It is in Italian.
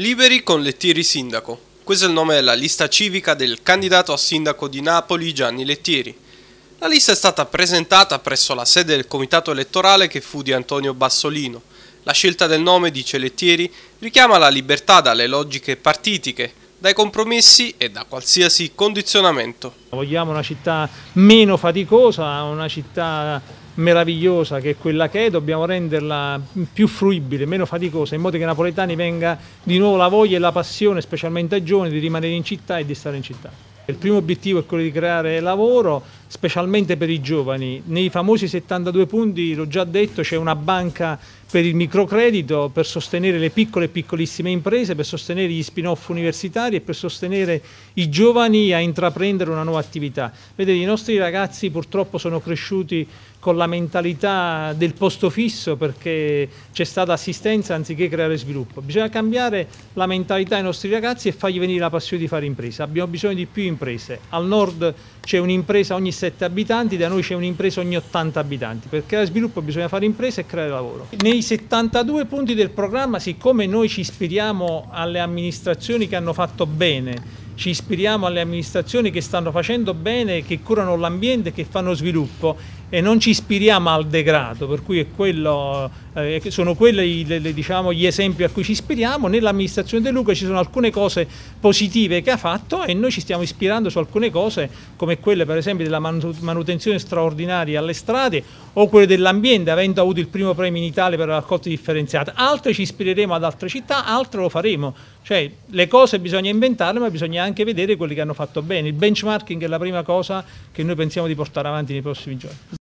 Liberi con Lettieri Sindaco. Questo è il nome della lista civica del candidato a sindaco di Napoli Gianni Lettieri. La lista è stata presentata presso la sede del comitato elettorale che fu di Antonio Bassolino. La scelta del nome, dice Lettieri, richiama la libertà dalle logiche partitiche, dai compromessi e da qualsiasi condizionamento. Vogliamo una città meno faticosa, una città meravigliosa che è quella che è, dobbiamo renderla più fruibile, meno faticosa, in modo che i napoletani venga di nuovo la voglia e la passione, specialmente ai giovani, di rimanere in città e di stare in città. Il primo obiettivo è quello di creare lavoro, specialmente per i giovani. Nei famosi 72 punti, l'ho già detto, c'è una banca per il microcredito, per sostenere le piccole e piccolissime imprese, per sostenere gli spin-off universitari e per sostenere i giovani a intraprendere una nuova attività. Vedete, i nostri ragazzi purtroppo sono cresciuti con la mentalità del posto fisso perché c'è stata assistenza anziché creare sviluppo. Bisogna cambiare la mentalità ai nostri ragazzi e fargli venire la passione di fare impresa. Abbiamo bisogno di più impresa imprese. Al nord c'è un'impresa ogni 7 abitanti, da noi c'è un'impresa ogni 80 abitanti. Per creare sviluppo bisogna fare impresa e creare lavoro. Nei 72 punti del programma, siccome noi ci ispiriamo alle amministrazioni che hanno fatto bene, ci ispiriamo alle amministrazioni che stanno facendo bene, che curano l'ambiente, che fanno sviluppo e non ci ispiriamo al degrado, per cui è quello eh, sono quelli le, le, diciamo, gli esempi a cui ci ispiriamo, nell'amministrazione De Luca ci sono alcune cose positive che ha fatto e noi ci stiamo ispirando su alcune cose come quelle per esempio della manutenzione straordinaria alle strade o quelle dell'ambiente avendo avuto il primo premio in Italia per la raccolta differenziata, altre ci ispireremo ad altre città, altre lo faremo, cioè le cose bisogna inventarle ma bisogna anche vedere quelli che hanno fatto bene, il benchmarking è la prima cosa che noi pensiamo di portare avanti nei prossimi giorni.